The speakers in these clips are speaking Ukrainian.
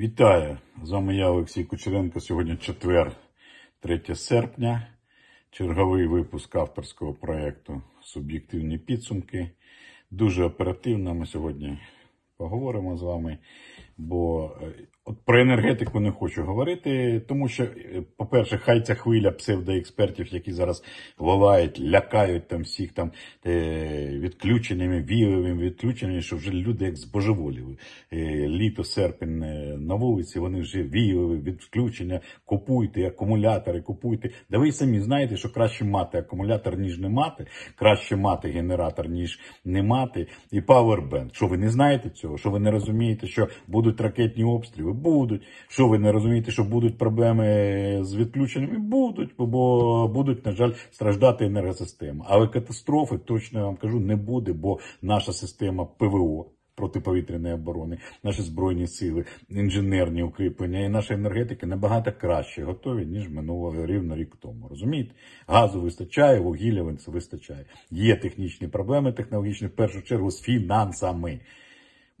Вітаю! З вами я, Олексій Кучеренко. Сьогодні четвер, 3 серпня, черговий випуск авторського проєкту Суб'єктивні підсумки. Дуже оперативно ми сьогодні поговоримо з вами. Бо е, от про енергетику не хочу говорити, тому що, е, по-перше, хай ця хвиля псевдоекспертів, які зараз волають, лякають там всіх там е, відключеними вієвими відключеними, що вже люди як збожеволіли. Літо, серпень на вулиці, вони вже вієві відключення, купуйте акумулятори, купуйте. Да ви самі знаєте, що краще мати акумулятор, ніж не мати, краще мати генератор, ніж не мати, і пауербенк. Що ви не знаєте цього? Що ви не розумієте, що будуть будуть ракетні обстріли, будуть. Що ви не розумієте, що будуть проблеми з відключеннями? Будуть, бо будуть, на жаль, страждати енергосистема. Але катастрофи точно я вам кажу не буде, бо наша система ПВО. Протиповітряної оборони, наші збройні сили, інженерні укріплення і наша енергетика набагато краще готові, ніж минулого рівно рік тому. Розумієте? Газу вистачає, вугілля вистачає. Є технічні проблеми технологічні, в першу чергу, з фінансами.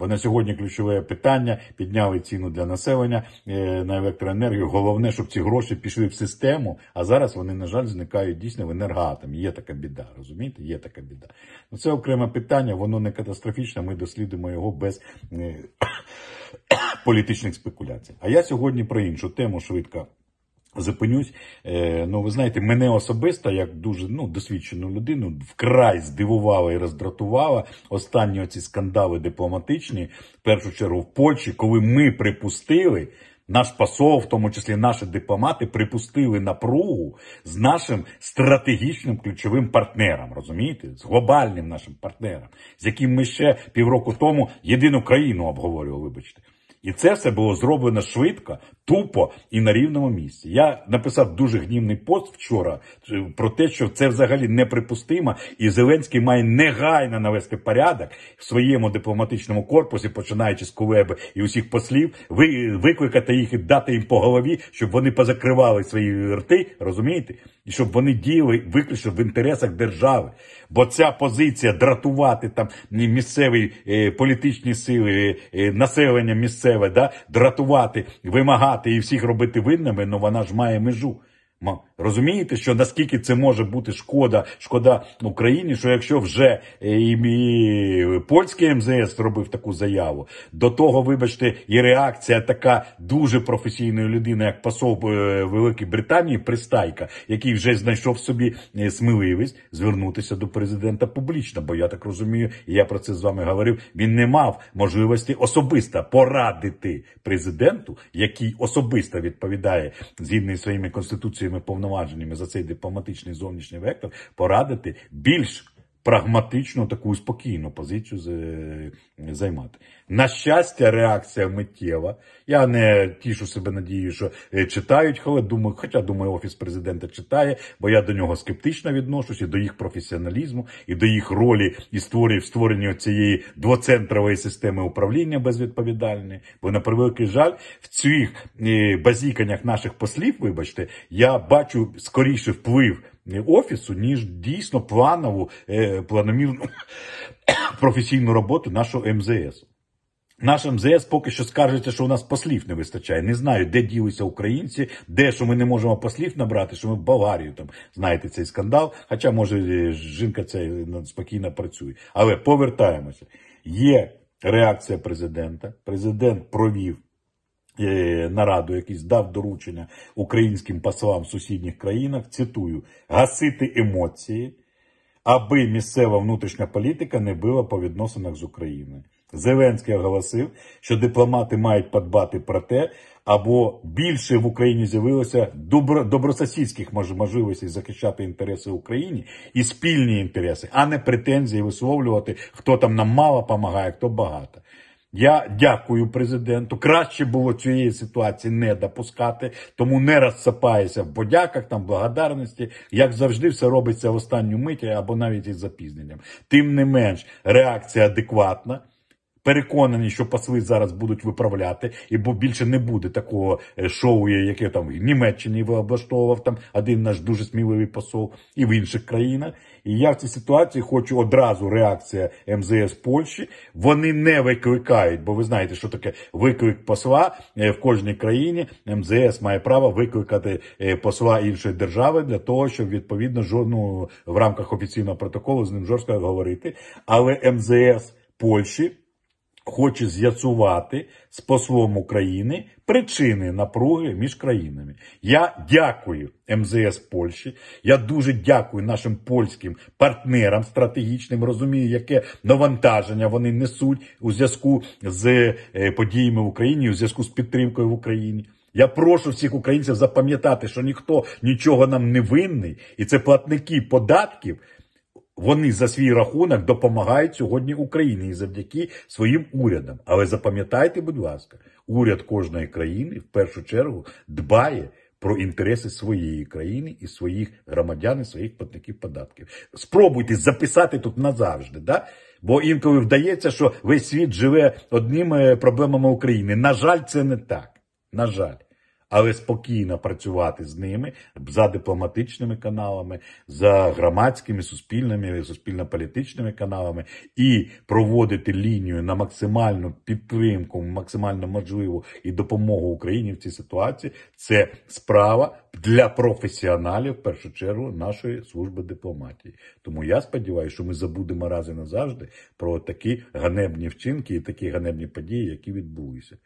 Бо на сьогодні ключове питання підняли ціну для населення е, на електроенергію. Головне, щоб ці гроші пішли в систему. А зараз вони, на жаль, зникають дійсно в енергоатомі. Є така біда, розумієте? Є така біда. Ну це окреме питання, воно не катастрофічне. Ми дослідимо його без е, політичних спекуляцій. А я сьогодні про іншу тему швидко. Зупинюсь, е, ну ви знаєте, мене особисто як дуже ну, досвідчену людину вкрай здивувала і роздратувала останні оці скандали дипломатичні, в першу чергу в Польщі, коли ми припустили. Наш посол, в тому числі наші дипломати, припустили напругу з нашим стратегічним ключовим партнером, розумієте, з глобальним нашим партнером, з яким ми ще півроку тому єдину країну обговорювали, вибачте. І це все було зроблено швидко, тупо і на рівному місці. Я написав дуже гнівний пост вчора е, про те, що це взагалі неприпустимо, і Зеленський має негайно навести порядок в своєму дипломатичному корпусі, починаючи з Кулеби і усіх послів, викликати їх і дати їм по голові, щоб вони позакривали свої рти, розумієте, і щоб вони діяли виключно в інтересах держави. Бо ця позиція дратувати там місцеві е, політичні сили, е, населення місцеве себе, да, дратувати, вимагати і всіх робити винними, ну вона ж має межу. Розумієте, що наскільки це може бути шкода шкода Україні, що якщо вже е, і, і польський МЗС зробив таку заяву, до того, вибачте, і реакція така дуже професійної людини, як посол е, Великої Британії, пристайка, який вже знайшов собі е, сміливість звернутися до президента публічно. Бо я так розумію, і я про це з вами говорив. Він не мав можливості особисто порадити президенту, який особисто відповідає згідно зі своїми конституціями своїми повноваженнями за цей дипломатичний зовнішній вектор порадити більш прагматичну, таку спокійну позицію е, займати. На щастя, реакція миттєва. Я не тішу себе надією, що е, читають, але думаю, хоча думаю, офіс президента читає, бо я до нього скептично відношусь і до їх професіоналізму, і до їх ролі і створів створення цієї двоцентрової системи управління безвідповідальної. Бо на превеликий жаль, в цих е, базіканнях наших послів, вибачте, я бачу скоріше вплив офісу, ніж дійсно планову, е, планомірну професійну роботу нашого МЗС. Наш МЗС поки що скаржиться, що у нас послів не вистачає. Не знаю, де ділися українці, де що ми не можемо послів набрати, що ми в Баварію там знаєте цей скандал. Хоча, може, е, жінка це спокійно працює. Але повертаємося. Є реакція президента. Президент провів. Е, нараду, якийсь дав доручення українським послам в сусідніх країнах. Цитую: гасити емоції, аби місцева внутрішня політика не била по відносинах з Україною. Зеленський оголосив, що дипломати мають подбати про те, або більше в Україні з'явилося добро, добрососідських можливостей захищати інтереси України і спільні інтереси, а не претензії висловлювати, хто там нам мало допомагає, хто багато. Я дякую президенту. Краще було цієї ситуації не допускати, тому не розсипаюся в подяках, там благодарності. Як завжди, все робиться в останню миті або навіть із запізненням. Тим не менш, реакція адекватна переконані, що пасли зараз будуть виправляти, і бо більше не буде такого е, шоу, яке там в Німеччині облаштовував там один наш дуже сміливий посол і в інших країнах. І я в цій ситуації хочу одразу реакція МЗС Польщі. Вони не викликають, бо ви знаєте, що таке виклик посла е, в кожній країні. МЗС має право викликати е, посла іншої держави для того, щоб відповідно ну, в рамках офіційного протоколу з ним жорстко говорити. Але МЗС Польщі хоче з'ясувати з послом України причини напруги між країнами. Я дякую МЗС Польщі. Я дуже дякую нашим польським партнерам стратегічним. Розумію, яке навантаження вони несуть у зв'язку з е, подіями в Україні, у зв'язку з підтримкою в Україні. Я прошу всіх українців запам'ятати, що ніхто нічого нам не винний, і це платники податків вони за свій рахунок допомагають сьогодні Україні і завдяки своїм урядам. Але запам'ятайте, будь ласка, уряд кожної країни в першу чергу дбає про інтереси своєї країни і своїх громадян, і своїх платників податків. Спробуйте записати тут назавжди, да? бо інколи вдається, що весь світ живе одними проблемами України. На жаль, це не так. На жаль але спокійно працювати з ними за дипломатичними каналами, за громадськими суспільними, суспільно-політичними каналами і проводити лінію на максимальну підтримку, максимально можливу і допомогу Україні в цій ситуації. Це справа для професіоналів, в першу чергу, нашої служби дипломатії. Тому я сподіваюся, що ми забудемо раз і назавжди про такі ганебні вчинки і такі ганебні події, які відбулися.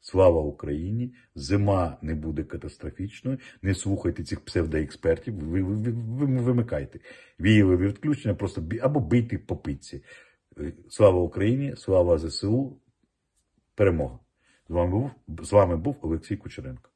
Слава Україні! Зима не не буде катастрофічною. Не слухайте цих псевдоекспертів, ви, ви, ви, вимикайте. Вієві відключення, просто бі, або бийте по пиці. Е, слава Україні, слава ЗСУ, перемога! З вами був, з вами був Олексій Кучеренко.